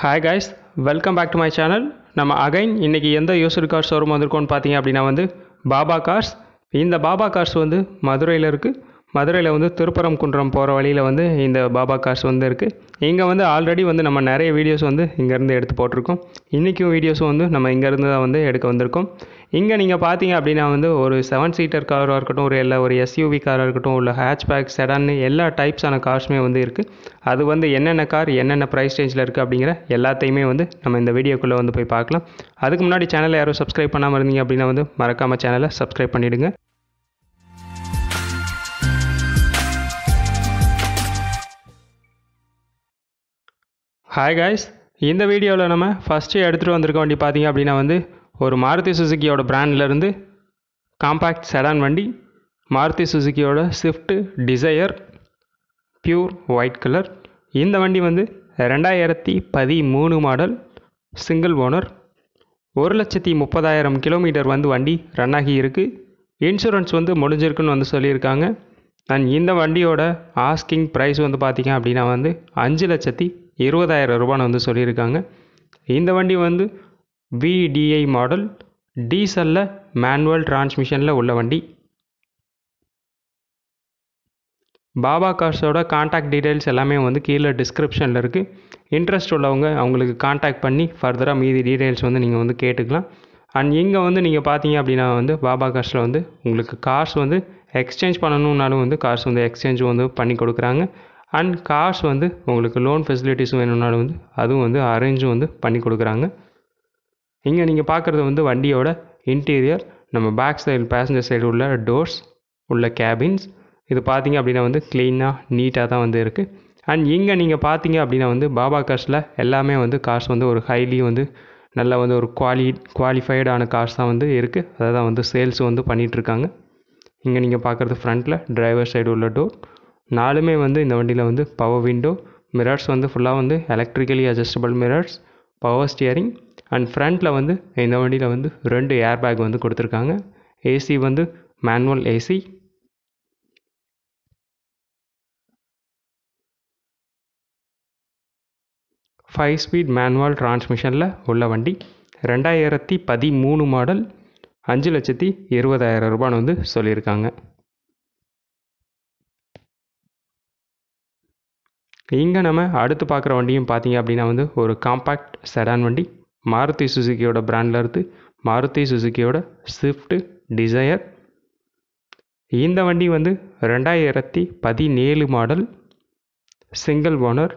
hi guys welcome back to my channel நம்ம again இன்றைக்கி எந்த யூசர் கார் ஷோரூம் வந்திருக்கோன்னு பார்த்தீங்க அப்படின்னா வந்து பாபா கார்ஸ் இந்த பாபா கார்ஸ் வந்து மதுரையில் இருக்குது மதுரையில் வந்து திருப்பரம் குன்றம் போகிற வழியில் வந்து இந்த பாபா காஷ் வந்து இருக்குது இங்கே வந்து ஆல்ரெடி வந்து நம்ம நிறைய வீடியோஸ் வந்து இங்கேருந்து எடுத்து போட்டிருக்கோம் இன்றைக்கும் வீடியோஸும் வந்து நம்ம இங்கேருந்து தான் வந்து எடுக்க வந்திருக்கோம் இங்கே நீங்கள் பார்த்தீங்க அப்படின்னா வந்து ஒரு செவன் சீட்டர் காராக இருக்கட்டும் ஒரு எல்லா ஒரு எஸ்யூவி காராக இருக்கட்டும் உள்ள பேக் செடான்னு எல்லா டைப்ஸான கார்ஸுமே வந்து இருக்குது அது வந்து என்னென்ன கார் என்னென்ன ப்ரைஸ் ரேஞ்சில் இருக்குது அப்படிங்கிற எல்லாத்தையுமே வந்து நம்ம இந்த வீடியோக்குள்ளே வந்து போய் பார்க்கலாம் அதுக்கு முன்னாடி சேனலை யாரும் சப்ஸ்கிரைப் பண்ணாமல் இருந்தீங்க அப்படின்னா வந்து மறக்காமல் சேனலை சப்ஸ்கிரைப் பண்ணிவிடுங்க ஹாய் காய்ஸ் இந்த வீடியோவில் நம்ம ஃபஸ்ட்டு எடுத்துகிட்டு வந்திருக்க வண்டி பார்த்தீங்க அப்படின்னா வந்து ஒரு மாருதி சுசுக்கியோட பிராண்ட்லேருந்து காம்பேக்ட் செடான் வண்டி மாருதி சுசுக்கியோட Swift Dzire pure white colour இந்த வண்டி வந்து ரெண்டாயிரத்தி பதிமூணு மாடல் சிங்கிள் ஓனர் ஒரு லட்சத்தி முப்பதாயிரம் கிலோமீட்டர் வந்து வண்டி ரன் ஆகி இருக்குது இன்சூரன்ஸ் வந்து முடிஞ்சிருக்குன்னு வந்து சொல்லியிருக்காங்க அண்ட் இந்த வண்டியோட ஆஸ்கிங் ப்ரைஸ் வந்து பார்த்திங்க அப்படின்னா வந்து அஞ்சு லட்சத்தி இருபதாயிரம் ரூபான்னு வந்து சொல்லியிருக்காங்க இந்த வண்டி வந்து விடிஐ மாடல் டீசலில் மேனுவல் டிரான்ஸ்மிஷனில் உள்ள வண்டி பாபா கார்ஸோட காண்டாக்ட் டீட்டெயில்ஸ் எல்லாமே வந்து கீழே டிஸ்கிரிப்ஷனில் இருக்குது இன்ட்ரெஸ்ட் உள்ளவங்க அவங்களுக்கு காண்டாக்ட் பண்ணி ஃபர்தராக மீதி டீட்டெயில்ஸ் வந்து நீங்கள் வந்து கேட்டுக்கலாம் அண்ட் இங்கே வந்து நீங்கள் பார்த்தீங்க அப்படின்னா வந்து பாபா கார்ஸில் வந்து உங்களுக்கு கார்ஸ் வந்து எக்ஸ்சேஞ்ச் பண்ணணுன்னாலும் வந்து கார்ஸ் வந்து எக்ஸ்சேஞ்ச் வந்து பண்ணி கொடுக்குறாங்க அண்ட் கார்ஸ் வந்து உங்களுக்கு லோன் ஃபெசிலிட்டிஸ் வேணும்னாலும் வந்து அதுவும் வந்து அரேஞ்சும் வந்து பண்ணி கொடுக்குறாங்க இங்கே நீங்கள் பார்க்குறது வந்து வண்டியோட இன்டீரியர் நம்ம பேக் சைடு பேசஞ்சர் சைடு உள்ள டோர்ஸ் உள்ள கேபின்ஸ் இது பார்த்தீங்க அப்படின்னா வந்து க்ளீனாக நீட்டாக தான் வந்து இருக்குது அண்ட் இங்கே நீங்கள் பார்த்தீங்க அப்படின்னா வந்து பாபா கார்ஸில் எல்லாமே வந்து கார்ஸ் வந்து ஒரு ஹைலி வந்து நல்ல வந்து ஒரு குவாலி குவாலிஃபைடான கார்ஸ் தான் வந்து இருக்குது அதை தான் வந்து சேல்ஸ் வந்து பண்ணிகிட்ருக்காங்க இங்கே நீங்கள் பார்க்குறது ஃப்ரண்ட்டில் டிரைவர் சைடு உள்ள டோர் நாலுமே வந்து இந்த வண்டியில் வந்து பவர் விண்டோ மிரர்ஸ் வந்து ஃபுல்லாக வந்து electrically adjustable mirrors power steering and ஃப்ரண்ட்டில் வந்து இந்த வண்டியில் வந்து ரெண்டு ஏர் பேக் வந்து கொடுத்துருக்காங்க ஏசி வந்து manual AC five speed manual டிரான்ஸ்மிஷனில் உள்ள வண்டி ரெண்டாயிரத்தி பதிமூணு மாடல் அஞ்சு லட்சத்தி இருபதாயிரம் ரூபான்னு வந்து சொல்லியிருக்காங்க இங்கே நம்ம அடுத்து பார்க்குற வண்டியும் பார்த்தீங்க அப்படின்னா வந்து ஒரு காம்பேக்ட் செடான் வண்டி மாருதி சுசுக்கியோட பிராண்டில் இருந்து மாருதி சுசுக்கியோட ஸ்விஃப்ட் டிசையர் இந்த வண்டி வந்து ரெண்டாயிரத்தி பதினேழு மாடல் சிங்கிள் ஓனர்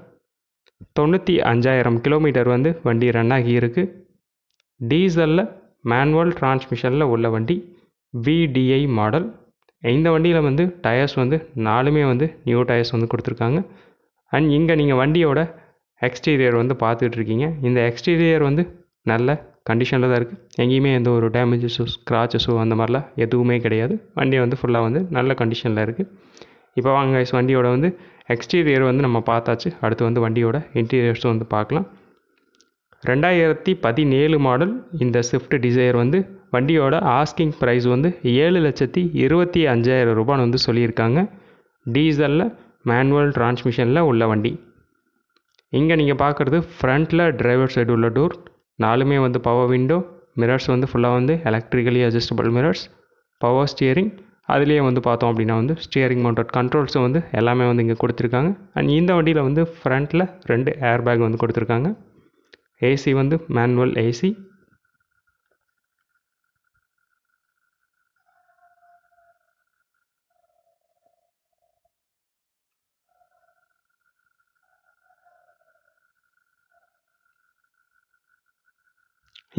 தொண்ணூற்றி அஞ்சாயிரம் கிலோமீட்டர் வந்து வண்டி ரன் ஆகியிருக்கு இருக்குது டீசலில் மேனுவல் டிரான்ஸ்மிஷனில் உள்ள வண்டி விடிஐ மாடல் இந்த வண்டியில் வந்து டயர்ஸ் வந்து நாலுமே வந்து நியூ டயர்ஸ் வந்து கொடுத்துருக்காங்க அண்ட் இங்கே நீங்கள் வண்டியோட எக்ஸ்டீரியர் வந்து பார்த்துட்ருக்கீங்க இந்த எக்ஸ்டீரியர் வந்து நல்ல கண்டிஷனில் தான் இருக்குது எங்கேயுமே எந்த ஒரு டேமேஜஸோ ஸ்க்ராச்சஸோ அந்த மாதிரிலாம் எதுவுமே கிடையாது வண்டி வந்து ஃபுல்லாக வந்து நல்ல கண்டிஷனில் இருக்குது இப்போ வாங்க வண்டியோட வந்து எக்ஸ்டீரியர் வந்து நம்ம பார்த்தாச்சு அடுத்து வந்து வண்டியோட இன்டீரியர்ஸும் வந்து பார்க்கலாம் ரெண்டாயிரத்தி பதினேழு மாடல் இந்த ஸ்விஃப்ட் டிசையர் வந்து வண்டியோட ஆஸ்கிங் ப்ரைஸ் வந்து ஏழு லட்சத்தி இருபத்தி அஞ்சாயிரம் ரூபான்னு வந்து சொல்லியிருக்காங்க டீசலில் மேனுவல் டிரான்ஸ்மிஷனில் உள்ள வண்டி இங்கே நீங்கள் பார்க்குறது ஃப்ரண்ட்டில் டிரைவர் சைடு உள்ள டோர் நாலுமே வந்து பவர் விண்டோ மிரர்ஸ் வந்து ஃபுல்லாக வந்து electrically adjustable mirrors power steering அதுலேயே வந்து பார்த்தோம் அப்படின்னா வந்து ஸ்டியரிங் மவுண்டட் கண்ட்ரோல்ஸும் வந்து எல்லாமே வந்து இங்கே கொடுத்துருக்காங்க அண்ட் இந்த வண்டியில் வந்து ஃப்ரண்ட்டில் ரெண்டு ஏர் பேக் வந்து கொடுத்துருக்காங்க ஏசி வந்து மேனுவல் ஏசி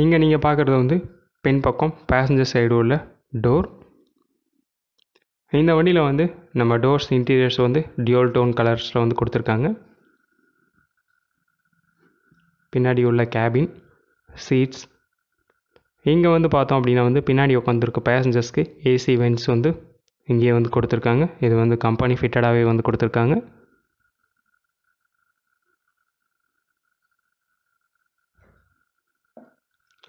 இங்க நீங்க பார்க்குறது வந்து பின் பக்கம் பேசஞ்சர் சைடு உள்ள டோர் இந்த வண்டியில் வந்து நம்ம டோர்ஸ் இன்டீரியர்ஸ் வந்து டியூல் டோன் கலர்ஸில் வந்து கொடுத்துருக்காங்க பின்னாடி உள்ள கேபின் சீட்ஸ் இங்கே வந்து பார்த்தோம் அப்படின்னா வந்து பின்னாடி உட்காந்துருக்க பேசஞ்சர்ஸ்க்கு ஏசி வென்ட்ஸ் வந்து இங்கேயே வந்து கொடுத்துருக்காங்க இது வந்து கம்பெனி ஃபிட்டடாகவே வந்து கொடுத்துருக்காங்க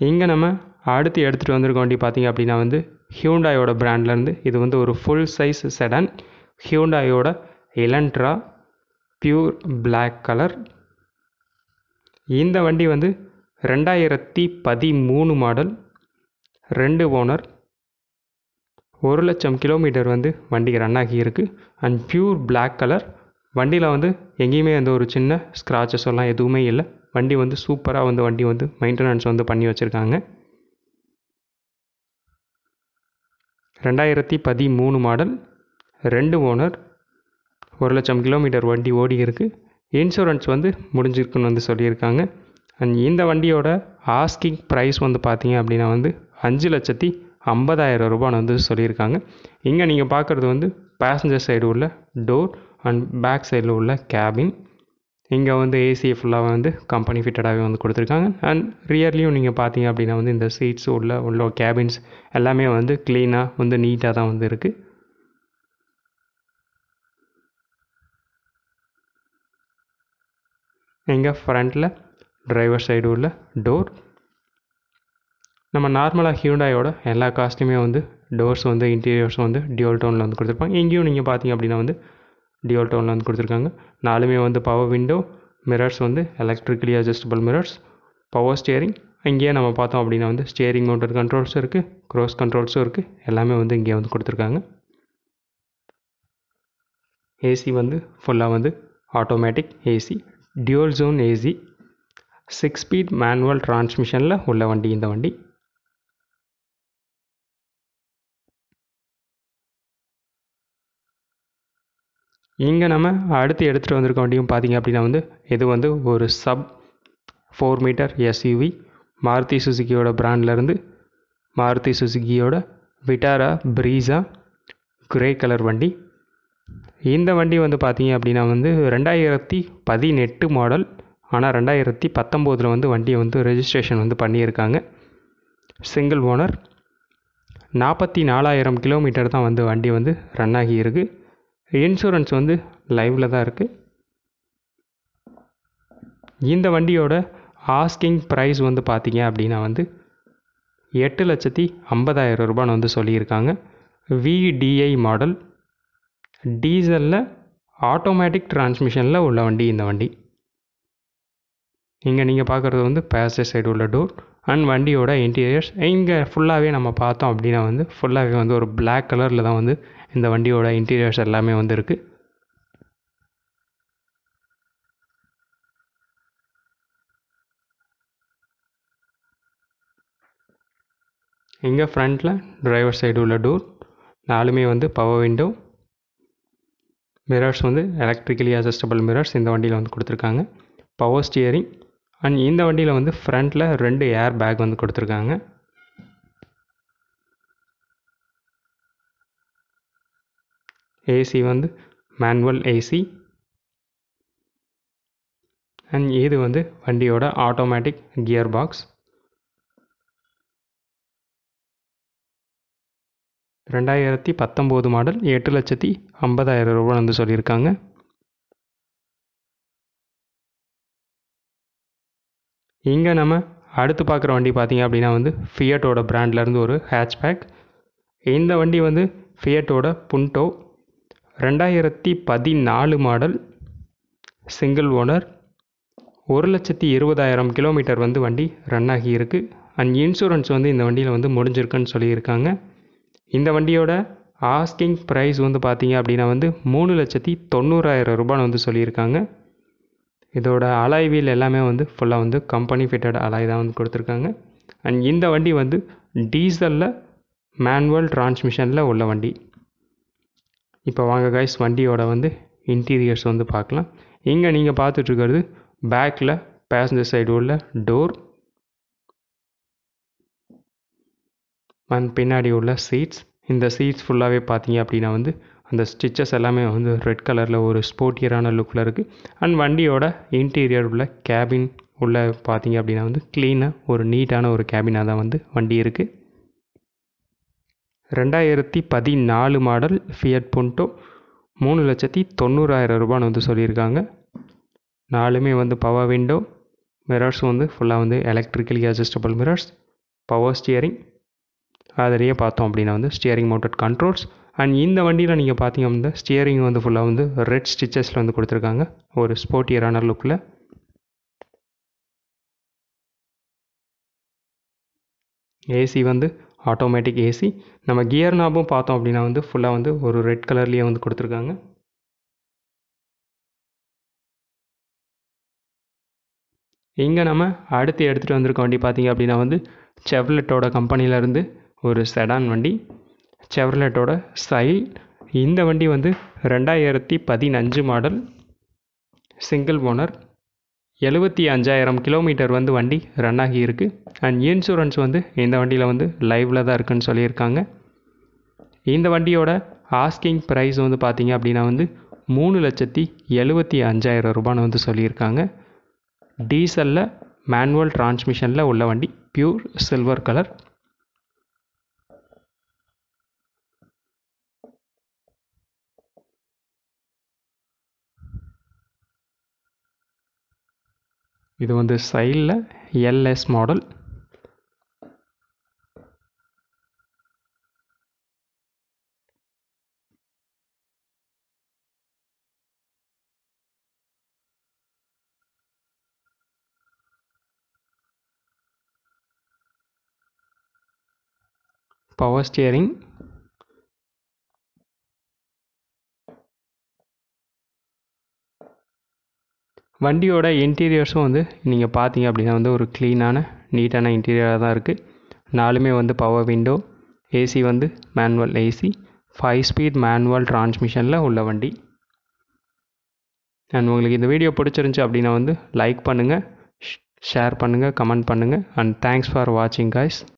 இங்கே நம்ம அடுத்து எடுத்துகிட்டு வந்திருக்க வண்டி பார்த்திங்க அப்படின்னா வந்து ஹியூண்டாயோட பிராண்ட்லேருந்து இது வந்து ஒரு ஃபுல் சைஸ் செடன் ஹியூண்டாயோட இலண்ட்ரா பியூர் பிளாக் கலர் இந்த வண்டி வந்து ரெண்டாயிரத்தி பதிமூணு மாடல் ரெண்டு ஓனர் ஒரு லட்சம் கிலோமீட்டர் வந்து வண்டி ரன் ஆகி இருக்குது அண்ட் பியூர் பிளாக் கலர் வண்டியில் வந்து எங்கேயுமே வந்து ஒரு சின்ன ஸ்க்ராச்சஸ் எல்லாம் எதுவுமே இல்லை வண்டி வந்து சூப்பராக வந்து வண்டி வந்து மெயின்டெனன்ஸ் வந்து பண்ணி வச்சுருக்காங்க ரெண்டாயிரத்தி பதிமூணு மாடல் ரெண்டு ஓனர் ஒரு லட்சம் கிலோமீட்டர் வண்டி ஓடி இருக்குது இன்சூரன்ஸ் வந்து முடிஞ்சிருக்குன்னு வந்து சொல்லியிருக்காங்க அண்ட் இந்த வண்டியோட ஆஸ்கிங் ப்ரைஸ் வந்து பார்த்தீங்க அப்படின்னா வந்து அஞ்சு லட்சத்தி ஐம்பதாயிரம் ரூபான்னு வந்து சொல்லியிருக்காங்க இங்கே நீங்கள் பார்க்குறது வந்து பேசஞ்சர் சைடு உள்ள டோர் அண்ட் பேக் சைடில் உள்ள கேபின் இங்கே வந்து ஏசி ஃபுல்லாக வந்து கம்பெனி ஃபிட்டடாகவே வந்து கொடுத்துருக்காங்க அண்ட் ரியர்லியும் நீங்கள் பார்த்தீங்க அப்படின்னா வந்து இந்த சீட்ஸ் உள்ள உள்ள கேபின்ஸ் எல்லாமே வந்து க்ளீனாக வந்து நீட்டாக தான் வந்து இருக்குது இங்கே ஃப்ரண்ட்டில் டிரைவர் சைடு உள்ள டோர் நம்ம நார்மலாக ஹியூண்டாயோட எல்லா காஸ்ட்டுமே வந்து டோர்ஸ் வந்து இன்டீரியர்ஸும் வந்து டியூல் டோனில் வந்து கொடுத்துருப்பாங்க இங்கேயும் நீங்கள் பார்த்தீங்க அப்படின்னா வந்து டியோல் ஒன்று வந்து கொடுத்துருக்காங்க நாலுமே வந்து பவர் விண்டோ மிரர்ஸ் வந்து electrically adjustable mirrors power steering இங்கேயே நம்ம பார்த்தோம் அப்படின்னா வந்து ஸ்டியரிங் மோட்டர் கண்ட்ரோல்ஸும் இருக்குது க்ரோஸ் கண்ட்ரோல்ஸும் இருக்குது எல்லாமே வந்து இங்கே வந்து கொடுத்துருக்காங்க ஏசி வந்து ஃபுல்லாக வந்து automatic AC dual zone AC six speed manual டிரான்ஸ்மிஷனில் உள்ள வண்டி இந்த வண்டி இங்கே நம்ம அடுத்து எடுத்துகிட்டு வந்திருக்க வண்டியும் பார்த்திங்க அப்படின்னா வந்து இது வந்து ஒரு sub four metre SUV Maruti சுசுக்கியோட பிராண்ட்லேருந்து மாருதி சுசுக்கியோட விட்டாரா ப்ரீஸா கிரே கலர் வண்டி இந்த வண்டி வந்து பார்த்திங்க அப்படின்னா வந்து ரெண்டாயிரத்தி பதினெட்டு மாடல் ஆனால் ரெண்டாயிரத்தி பத்தொம்போதில் வந்து வண்டியை வந்து ரெஜிஸ்ட்ரேஷன் வந்து பண்ணியிருக்காங்க சிங்கிள் ஓனர் நாற்பத்தி நாலாயிரம் கிலோமீட்டர் தான் வந்து வண்டி வந்து ரன் ஆகி இருக்குது இன்சூரன்ஸ் வந்து லைவில் தான் இருக்குது இந்த வண்டியோட ஆஸ்கிங் ப்ரைஸ் வந்து பார்த்தீங்க அப்படின்னா வந்து எட்டு லட்சத்தி ஐம்பதாயிரம் ரூபான்னு வந்து சொல்லியிருக்காங்க விடிஐ மாடல் டீசலில் ஆட்டோமேட்டிக் டிரான்ஸ்மிஷனில் உள்ள வண்டி இந்த வண்டி இங்கே நீங்கள் பார்க்குறது வந்து பேசஞ்சர் சைடு உள்ள டோர் அண்ட் வண்டியோட இன்டீரியர்ஸ் இங்கே ஃபுல்லாகவே நம்ம பார்த்தோம் அப்படின்னா வந்து ஃபுல்லாகவே வந்து ஒரு பிளாக் கலரில் தான் வந்து இந்த வண்டியோட இன்டீரியர்ஸ் எல்லாமே வந்து இருக்குது இங்கே ஃப்ரண்ட்டில் டிரைவர் சைடு உள்ள டோர் நாலுமே வந்து பவர் விண்டோ மிரர்ஸ் வந்து எலக்ட்ரிக்கலி அசஸ்டபிள் மிரர்ஸ் இந்த வண்டியில் வந்து கொடுத்துருக்காங்க பவர் ஸ்டியரிங் அண்ட் இந்த வண்டியில் வந்து ஃப்ரண்ட்டில் ரெண்டு ஏர் பேக் வந்து கொடுத்துருக்காங்க ஏசி வந்து மேனுவல் ஏசி அண்ட் இது வந்து வண்டியோட ஆட்டோமேட்டிக் கியர் பாக்ஸ் ரெண்டாயிரத்தி பத்தொம்போது மாடல் எட்டு லட்சத்தி ஐம்பதாயிரம் ரூபான்னு வந்து சொல்லியிருக்காங்க இங்கே நம்ம அடுத்து பார்க்குற வண்டி பார்த்திங்க அப்படின்னா வந்து ஃபியட்டோட பிராண்ட்லேருந்து ஒரு ஹேட்ச்பேக் இந்த வண்டி வந்து ஃபியட்டோட புண்டோ ரெண்டாயிரத்தி பதினாலு மாடல் சிங்கிள் ஓனர் ஒரு லட்சத்தி இருபதாயிரம் கிலோமீட்டர் வந்து வண்டி ரன் ஆகி இருக்குது அண்ட் இன்சூரன்ஸ் வந்து இந்த வண்டியில் வந்து முடிஞ்சிருக்குன்னு சொல்லியிருக்காங்க இந்த வண்டியோட ஆஸ்கிங் ப்ரைஸ் வந்து பார்த்தீங்க அப்படின்னா வந்து மூணு லட்சத்தி தொண்ணூறாயிரம் ரூபான்னு வந்து சொல்லியிருக்காங்க இதோட அலாய் வீல் எல்லாமே வந்து ஃபுல்லாக வந்து கம்பெனி ஃபிட்டட் அலாய் தான் வந்து கொடுத்துருக்காங்க அண்ட் இந்த வண்டி வந்து டீசலில் மேனுவல் டிரான்ஸ்மிஷனில் உள்ள வண்டி இப்போ வாங்க காய்ஸ் வண்டியோட வந்து இன்டீரியர்ஸ் வந்து பார்க்கலாம் இங்கே நீங்கள் பார்த்துட்ருக்கிறது பேக்கில் பேசஞ்சர் சைடு உள்ள டோர் அண்ட் பின்னாடி உள்ள சீட்ஸ் இந்த சீட்ஸ் ஃபுல்லாகவே பார்த்தீங்க அப்படின்னா வந்து அந்த ஸ்டிச்சஸ் எல்லாமே வந்து ரெட் கலரில் ஒரு ஸ்போர்ட்டியரான லுக்கில் இருக்குது அண்ட் வண்டியோட இன்டீரியர் உள்ள கேபின் உள்ளே பார்த்தீங்க அப்படின்னா வந்து க்ளீனாக ஒரு நீட்டான ஒரு கேபினாக தான் வந்து வண்டி இருக்குது ரெண்டாயிரத்தி பதினாலு மாடல் ஃபியட் புண்டோ மூணு லட்சத்தி தொண்ணூறாயிரம் ரூபான்னு வந்து சொல்லியிருக்காங்க நாலுமே வந்து பவர் விண்டோ மிரர்ஸ் வந்து ஃபுல்லாக வந்து electrically adjustable mirrors power steering அதிலேயே பார்த்தோம் அப்படின்னா வந்து ஸ்டியரிங் மோட்டட் கண்ட்ரோல்ஸ் அண்ட் இந்த வண்டியில் நீங்கள் பார்த்தீங்க அப்படின்னா ஸ்டியரிங் வந்து ஃபுல்லாக வந்து ரெட் ஸ்டிச்சஸில் வந்து கொடுத்துருக்காங்க ஒரு ஸ்போர்ட் இயரான லுக்கில் ஏசி வந்து ஆட்டோமேட்டிக் ஏசி நம்ம கியர் நாபும் பார்த்தோம் அப்படின்னா வந்து ஃபுல்லாக வந்து ஒரு ரெட் கலர்லேயே வந்து கொடுத்துருக்காங்க இங்கே நம்ம அடுத்து எடுத்துகிட்டு வந்திருக்க வண்டி பார்த்தீங்க அப்படின்னா வந்து செவ்லெட்டோட கம்பெனியிலேருந்து ஒரு செடான் வண்டி செவர்லெட்டோட ஸ்டைல் இந்த வண்டி வந்து ரெண்டாயிரத்தி பதினஞ்சு மாடல் சிங்கிள் ஓனர் எழுபத்தி அஞ்சாயிரம் கிலோமீட்டர் வந்து வண்டி ரன் ஆகியிருக்கு அண்ட் இன்சூரன்ஸ் வந்து இந்த வண்டியில் வந்து லைவில் தான் இருக்குன்னு சொல்லியிருக்காங்க இந்த வண்டியோட ஆஸ்கிங் ப்ரைஸ் வந்து பார்த்திங்க அப்படின்னா வந்து மூணு லட்சத்தி எழுபத்தி அஞ்சாயிரம் ரூபான்னு வந்து சொல்லியிருக்காங்க டீசலில் மேனுவல் டிரான்ஸ்மிஷனில் உள்ள வண்டி பியூர் சில்வர் கலர் இது வந்து சைடில் எல்எஸ் மாடல் பவர் ஸ்டியரிங் வண்டியோட இன்டீரியர்ஸும் வந்து நீங்கள் பார்த்தீங்க அப்படின்னா வந்து ஒரு க்ளீனான நீட்டான இன்டீரியராக தான் இருக்குது நாலுமே வந்து பவர் விண்டோ ஏசி வந்து manual AC five speed manual டிரான்ஸ்மிஷனில் உள்ள வண்டி அண்ட் உங்களுக்கு இந்த வீடியோ பிடிச்சிருந்துச்சி அப்படின்னா வந்து லைக் பண்ணுங்கள் ஷேர் பண்ணுங்கள் கமெண்ட் பண்ணுங்கள் அண்ட் தேங்க்ஸ் ஃபார் வாட்சிங் காய்ஸ்